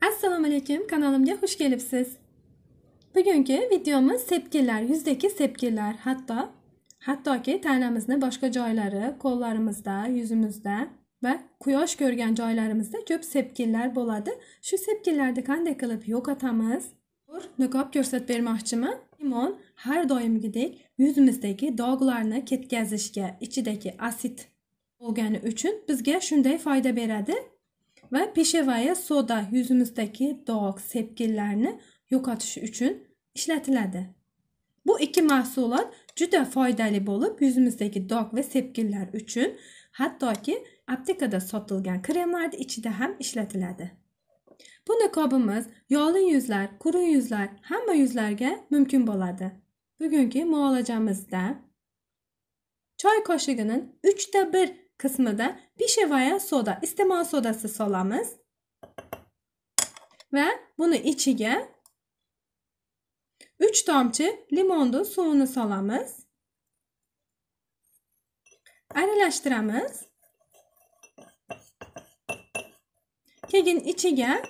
Assalamu Aleyküm kanalımda hoş gelipsiz. Bugünkü videomuz sepkiler yüzdeki sepkiler Hatta hatta ki tanemizni başka cayları kollarımızda, yüzümüzde ve kuyosh görgen joylarimizda ko'p sepkirlar bo'ladi. Shu sepkirlarni qanday qilib yo'qotamiz? Niqob ko'rsatib bermoqchiman. Limon her har doimgidek yuzimizdagi dog'larni ketkazishga, ichidagi asid bo'lgani uchun bizga shunday fayda beradi. Ve peshevaya soda yüzümüzdeki doğuk dog' yok yo'qotish uchun işletilirdi. bu iki ikki mahsulot juda foydali bo'lib yuzimizdagi dog' va sepkillar uchun hattoki aptekada sotilgan içi de hem işletilirdi. bu niqobimiz yog'li yüzler, kuru yuzlar hamma yuzlarga mümkün bo'ladi Bugünkü muolajamizda çay koshiginin uchta bir kısmıdır. Pişevaya soda, istemal sodası solamız. Ve bunu içige 3 tomçı limonlu suunu solamız. Aralashtiramiz. kegin içige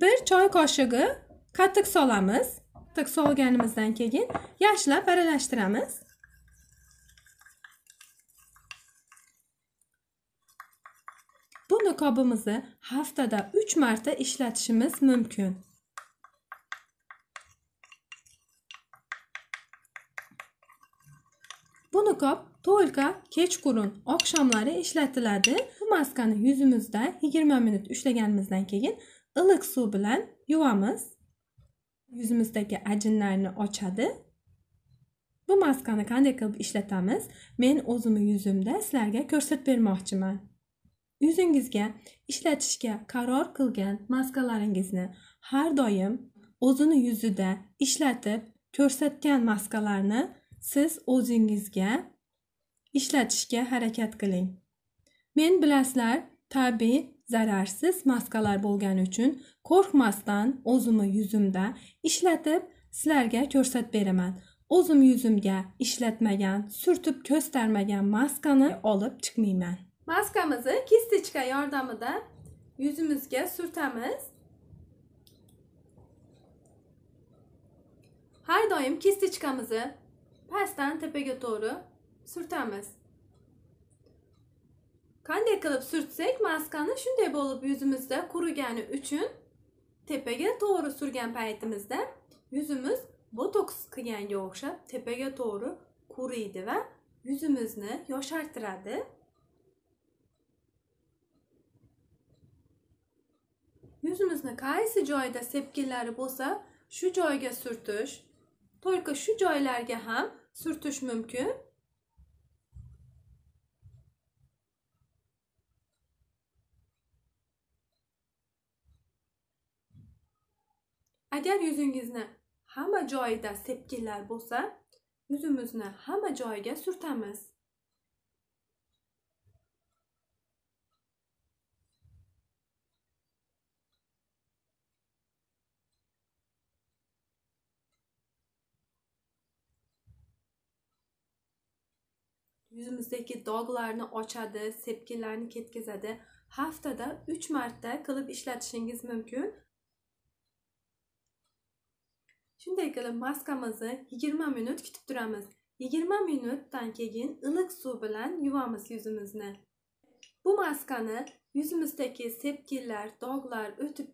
1 choy qoshig'i qatiq solamiz. Qatiq solganimizdan kegin yaşla aralashtiramiz. Bu nakabımızı haftada 3 marta işletişimiz mümkün. Bu nakab To'lka kechqurun akşamları ishlatiladi. Bu maskani yuzimizda 20 minut ushlaganimizdan keyin ılık su bilen yuvamiz. yüzümüzdeki ajinlarni ochadi. Bu maskanı qanday qilib ishlatamiz? Men o'zimni yuzimda sizlarga ko'rsatib bermoqchiman. Yuzingizga ishlatishga qaror qilgan maskalaringizni har doim o'zini yuzida ishlatib ko'rsatgan maskalarni siz o'zingizga ishlatishga harakat qiling. Men bilasizlar, tabiiy zararsiz maskalar bo'lgani uchun qo'rqmasdan o'zimni yuzimda ishlatib sizlarga ko'rsatib beraman. O'zim yuzimga ishlatmagan, surtib ko'starmagan maskani olib chiqmayman. Maskamızı kistiçka yüzümüzge yuzimizga Her doyum kistiçkamızı kistichkamizni pastdan doğru to'g'ri surtamiz. Qanday qilib surtsak, maskani shunday bo'lib yuzimizda qurigani uchun tepaga to'g'ri surgan paytimizda yuzimiz botoks qilganga o'xshab doğru kuru idi ve yuzimizni yoshartiradi. yuzimizni qaysi joyida sepkillari bo'lsa shu joyga surtish Tolka shu joylarga ham surtish mumkin agar yuzingizni hamma joyida sepkillar bo'lsa yuzimizni hamma joyiga surtamiz Yüzümüzdeki dog'larni açadı, sepkilerini ketkazadi haftada 3 marta qilib ishlatishingiz mümkün. Şimdi qilib maskamizni 20 minut kutib turamiz 20 minuttan kegin ılık su bilan yuvamiz yüzümüzne. bu maskani yuzimizdagi sepkillar dog'lar o'tib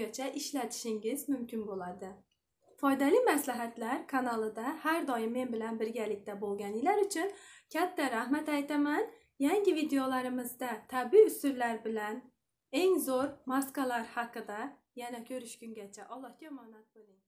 geçe ishlatishingiz mümkün bo'ladi foydali maslahatlar kanalida har doim men bilan birgalikda bo'lganinglar uchun katta rahmat aytaman yangi videolarimizda tabiiy usullar bilan eng zo'r maskalar haqida yana ko'rishgungacha allohga omonat bo'ling